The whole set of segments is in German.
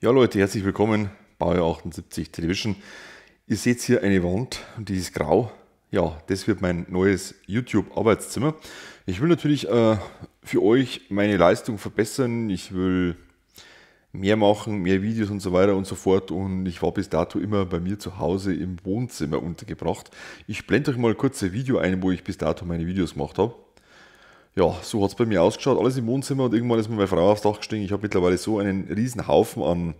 Ja Leute, herzlich willkommen, Baujahr 78 Television. Ihr seht hier eine Wand und die ist grau. Ja, das wird mein neues YouTube-Arbeitszimmer. Ich will natürlich äh, für euch meine Leistung verbessern. Ich will mehr machen, mehr Videos und so weiter und so fort. Und ich war bis dato immer bei mir zu Hause im Wohnzimmer untergebracht. Ich blende euch mal kurz ein Video ein, wo ich bis dato meine Videos gemacht habe ja, so hat es bei mir ausgeschaut. Alles im Wohnzimmer und irgendwann ist mir meine Frau aufs Dach gestiegen. Ich habe mittlerweile so einen riesen Haufen an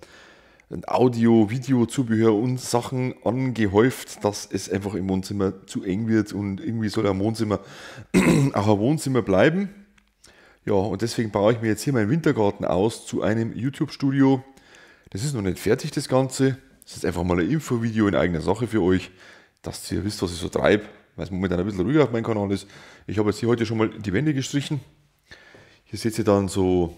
Audio, Video, Zubehör und Sachen angehäuft, dass es einfach im Wohnzimmer zu eng wird und irgendwie soll ein Wohnzimmer auch ein Wohnzimmer bleiben. Ja, und deswegen baue ich mir jetzt hier meinen Wintergarten aus zu einem YouTube-Studio. Das ist noch nicht fertig, das Ganze. Das ist einfach mal ein Infovideo in eigener Sache für euch, dass ihr wisst, was ich so treibe weil es momentan ein bisschen ruhiger auf meinem Kanal ist. Ich habe jetzt hier heute schon mal die Wände gestrichen. Hier seht ihr dann so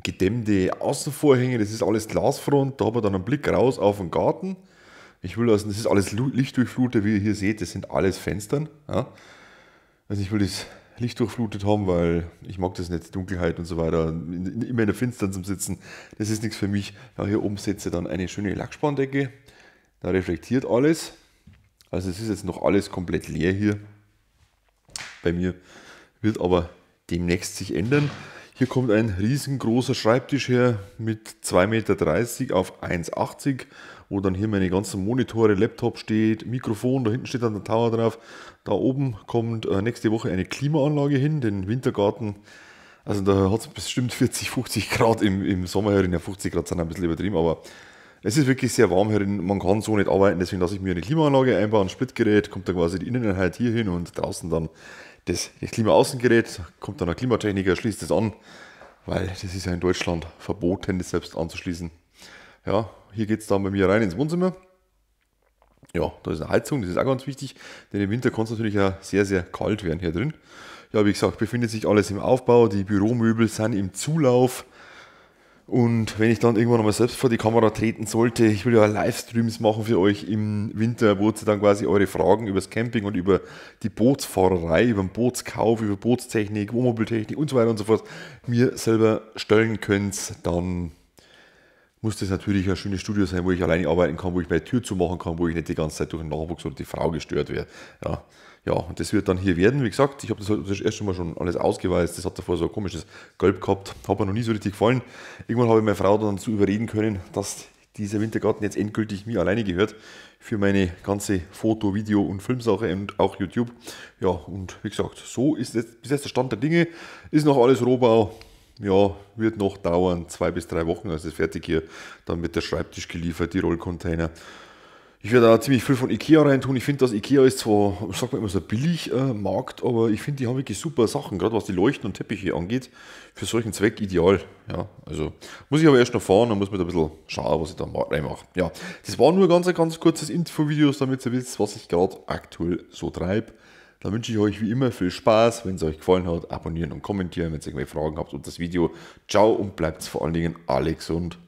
gedämmte Außenvorhänge, das ist alles Glasfront, da habe ich dann einen Blick raus auf den Garten. Ich will das, also, das ist alles lichtdurchflutet, wie ihr hier seht, das sind alles Fenstern. Ja. Also ich will das lichtdurchflutet haben, weil ich mag das nicht, Dunkelheit und so weiter, immer in der Finsternis zum Sitzen, das ist nichts für mich. Ja, hier oben setze dann eine schöne Lackspandecke, da reflektiert alles. Also es ist jetzt noch alles komplett leer hier bei mir, wird aber demnächst sich ändern. Hier kommt ein riesengroßer Schreibtisch her mit 2,30 Meter auf 1,80 Meter, wo dann hier meine ganzen Monitore, Laptop steht, Mikrofon, da hinten steht dann der Tower drauf. Da oben kommt äh, nächste Woche eine Klimaanlage hin, den Wintergarten. Also da hat es bestimmt 40, 50 Grad im, im Sommer herin. Ja, 50 Grad sind ein bisschen übertrieben, aber es ist wirklich sehr warm hier, drin. man kann so nicht arbeiten, deswegen lasse ich mir eine Klimaanlage einbauen, Spritgerät, kommt dann quasi die Inneneinheit hier hin und draußen dann das, Klimaaußengerät, kommt dann ein Klimatechniker, schließt es an, weil das ist ja in Deutschland verboten, das selbst anzuschließen. Ja, hier geht es dann bei mir rein ins Wohnzimmer. Ja, da ist eine Heizung, das ist auch ganz wichtig, denn im Winter kann es natürlich auch sehr, sehr kalt werden hier drin. Ja, wie gesagt, befindet sich alles im Aufbau, die Büromöbel sind im Zulauf. Und wenn ich dann irgendwann mal selbst vor die Kamera treten sollte, ich will ja Livestreams machen für euch im Winter, wo ihr dann quasi eure Fragen über das Camping und über die Bootsfahrerei, über den Bootskauf, über Bootstechnik, Wohnmobiltechnik und so weiter und so fort mir selber stellen könnt, dann muss das natürlich ein schönes Studio sein, wo ich alleine arbeiten kann, wo ich meine Tür zumachen kann, wo ich nicht die ganze Zeit durch den Nachwuchs oder die Frau gestört werde. Ja, ja und das wird dann hier werden. Wie gesagt, ich habe das, das halt erste Mal schon alles ausgeweist. Das hat davor so ein komisches Gelb gehabt. Hat mir noch nie so richtig gefallen. Irgendwann habe ich meine Frau dann zu überreden können, dass dieser Wintergarten jetzt endgültig mir alleine gehört für meine ganze Foto, Video und Filmsache und auch YouTube. Ja, und wie gesagt, so ist jetzt bis jetzt der Stand der Dinge. Ist noch alles Rohbau ja, wird noch dauern, zwei bis drei Wochen, also ist fertig hier. Dann wird der Schreibtisch geliefert, die Rollcontainer. Ich werde da ziemlich viel von Ikea reintun. Ich finde, dass Ikea ist zwar, sagt mal immer so, billig äh, Markt, aber ich finde, die haben wirklich super Sachen, gerade was die Leuchten und Teppiche angeht. Für solchen Zweck ideal. Ja, also muss ich aber erst noch fahren, dann muss mir da ein bisschen schauen, was ich da reinmache. Ja, das war nur ganz, ein ganz kurzes Infovideo, damit ihr wisst, was ich gerade aktuell so treibe. Dann wünsche ich euch wie immer viel Spaß. Wenn es euch gefallen hat, abonnieren und kommentieren, wenn ihr irgendwelche Fragen habt und das Video. Ciao und bleibt vor allen Dingen Alex und